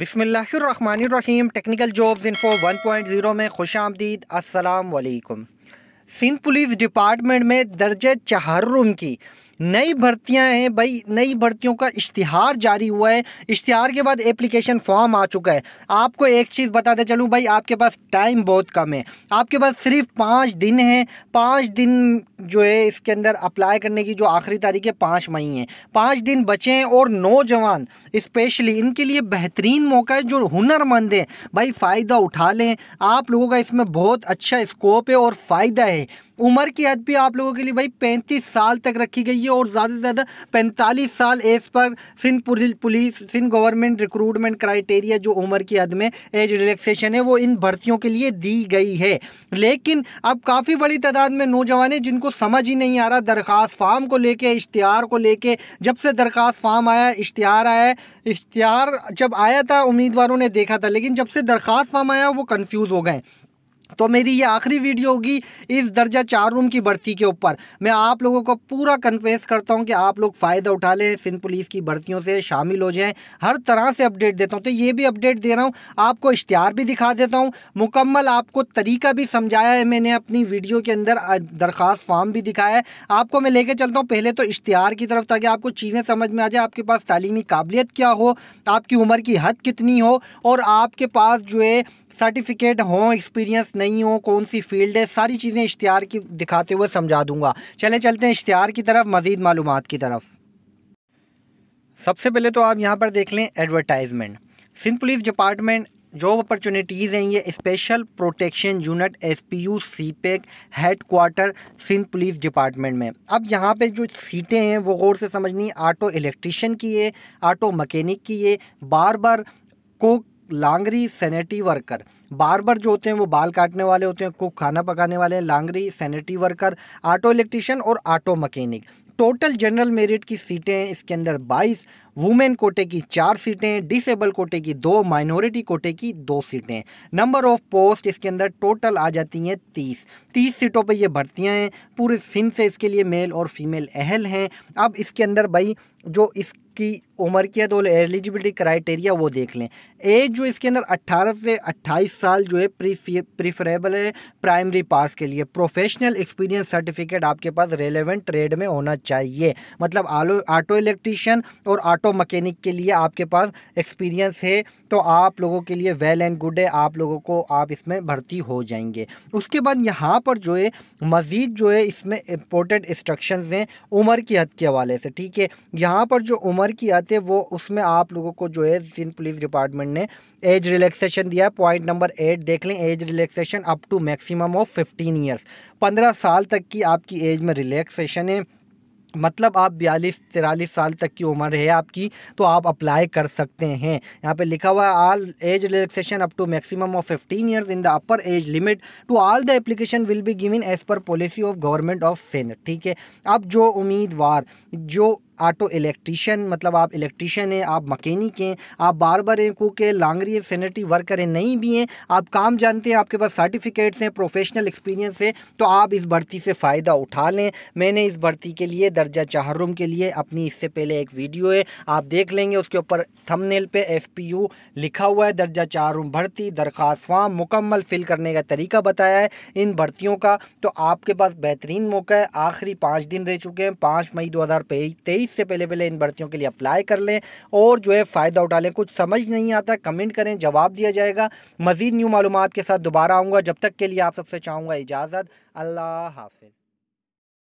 बिसमीम technical jobs info 1.0 में खुश आमदीद असलकम सिंध पुलिस डिपार्टमेंट में दर्ज चहर्रम की नई भर्तियां हैं भाई नई भर्तियों का इश्तिहार जारी हुआ है इश्तिहार के बाद एप्लीकेशन फॉर्म आ चुका है आपको एक चीज़ बताते चलूँ भाई आपके पास टाइम बहुत कम है आपके पास सिर्फ पाँच दिन हैं पाँच दिन जो है इसके अंदर अप्लाई करने की जो आखिरी तारीख है पाँच मई है पाँच दिन बचे हैं और नौजवान स्पेशली इनके लिए बेहतरीन मौका है जो हुनरमंद हैं भाई फ़ायदा उठा लें आप लोगों का इसमें बहुत अच्छा स्कोप है और फ़ायदा है उम्र की हद भी आप लोगों के लिए भाई पैंतीस साल तक रखी गई है और ज़्यादा से ज़्यादा पैंतालीस साल एज पर Sindh police Sindh government recruitment criteria जो उम्र की हद में एज रिलैक्सेशन है वो इन भर्तियों के लिए दी गई है लेकिन अब काफ़ी बड़ी तादाद में नौजवान हैं जिनको समझ ही नहीं आ रहा दरख्वास्त फार्म को लेके इश्तहार को लेके जब से दरख्वास्त फार्म आया इश्तहार आया इश्तहार जब आया था उम्मीदवारों ने देखा था लेकिन जब से दरख्वास्त फार्म आया वो कन्फ्यूज़ हो गए तो मेरी ये आखिरी वीडियो होगी इस दर्जा चार रूम की बढ़ती के ऊपर मैं आप लोगों को पूरा कन्फेस करता हूँ कि आप लोग फ़ायदा उठा लें सिंध पुलिस की भर्तियों से शामिल हो जाएं हर तरह से अपडेट देता हूँ तो ये भी अपडेट दे रहा हूँ आपको इश्तहार भी दिखा देता हूँ मुकम्मल आपको तरीका भी समझाया है मैंने अपनी वीडियो के अंदर दरख्वास्त फॉर्म भी दिखाया है आपको मैं लेके चलता हूँ पहले तो इश्तहार की तरफ ताकि आपको चीज़ें समझ में आ जाए आपके पास तालीमी काबिलियत क्या हो आपकी उम्र की हद कितनी हो और आपके पास जो है सर्टिफिकेट हो एक्सपीरियंस नहीं हो कौन सी फील्ड है सारी चीज़ें इश्तहार की दिखाते हुए समझा दूंगा चले चलते हैं इश्तहार की तरफ मज़ीद मालूम की तरफ सबसे पहले तो आप यहाँ पर देख लें advertisement Sindh police department job opportunities हैं ये special protection unit S P U C पैक head quarter Sindh police department में अब यहाँ पे जो सीटें हैं वो गौर से समझनी ऑटो इलेक्ट्रिशियन की है ऑटो मकैनिक की है बार बार कोक लांगरी सैनिटी वर्कर बारबर जो होते हैं वो बाल काटने वाले होते हैं कुक खाना पकाने वाले हैं लांगरी सैनिटरी वर्कर ऑटो इलेक्ट्रिशियन और auto mechanic total general merit की सीटें हैं इसके अंदर 22 वुमेन कोटे की चार सीटें डिसेबल कोटे की दो माइनॉरिटी कोटे की दो सीटें नंबर ऑफ पोस्ट इसके अंदर टोटल आ जाती हैं तीस तीस सीटों पर ये भर्तियां हैं पूरे सिंध से इसके लिए मेल और फीमेल अहल हैं अब इसके अंदर भाई जो इसकी उम्र की दो तो एलिजिबिलिटी क्राइटेरिया वो देख लें एज जो इसके अंदर 18 से 28 साल जो है प्रीफरेबल है प्राइमरी पास के लिए प्रोफेशनल एक्सपीरियंस सर्टिफिकेट आपके पास रेलेवेंट ट्रेड में होना चाहिए मतलब आलो ऑटो इलेक्ट्रीशियन और ऑटो ऑटो मकैनिक के लिए आपके पास एक्सपीरियंस है तो आप लोगों के लिए वेल एंड गुड है आप लोगों को आप इसमें भर्ती हो जाएंगे उसके बाद यहाँ पर जो है मज़ीद जो है इसमें इम्पोर्टेंट इंस्ट्रक्शन हैं उम्र की हद के हवाले से ठीक है यहाँ पर जो उम्र की हद है वो उसमें आप लोगों को जो है सिंध पुलिस डिपार्टमेंट ने एज रिलैक्सेशन दिया है पॉइंट नंबर एट देख लें age relaxation up to maximum of fifteen years पंद्रह साल तक की आपकी एज में रिलैक्सेशन है मतलब आप बयालीस तिरालीस साल तक की उम्र है आपकी तो आप अप्लाई कर सकते हैं यहाँ पे लिखा हुआ है all age relaxation up to maximum of 15 years in the upper age limit to all the application will be given as per policy of government of सेंट ठीक है अब जो उम्मीदवार जो ऑटो इलेक्ट्रीशियन मतलब आप इलेक्ट्रीशियन हैं आप मकैनिक हैं आप बार बार हैं कुक हैं लांगरी हैं सैनिटरी वर्कर हैं नहीं भी हैं आप काम जानते हैं आपके पास सर्टिफिकेट्स हैं प्रोफेशनल एक्सपीरियंस है तो आप इस भर्ती से फ़ायदा उठा लें मैंने इस भर्ती के लिए दर्जा चाहरुम के लिए अपनी इससे पहले एक वीडियो है आप देख लेंगे उसके ऊपर थमनेल पर एस लिखा हुआ है दर्जा चाहरुम भर्ती दरख्वास्त फॉर्म मुकम्मल फिल करने का तरीका बताया है इन भर्तियों का तो आपके पास बेहतरीन मौका है आखिरी पाँच दिन रह चुके हैं पाँच मई दो तेज़ी से पहले पहले इन भर्तियों के लिए अप्लाई कर लें और जो है फ़ायदा उठा लें कुछ समझ नहीं आता कमेंट करें जवाब दिया जाएगा मज़ीद न्यू मालूम के साथ दोबारा आऊँगा जब तक के लिए आप सबसे चाहूँगा इजाज़त अल्लाह हाफिज़